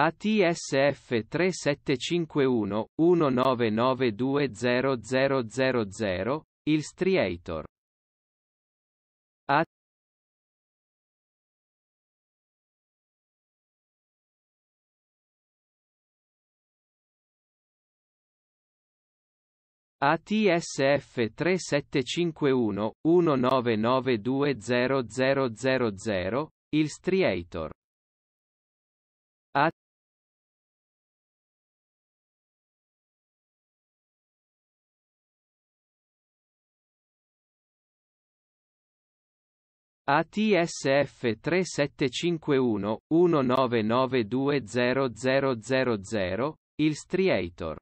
ATSF 3751 19920000 il Striator A ATSF 3751 19920000 il Striator ATSF 3751 19920000, il Striator.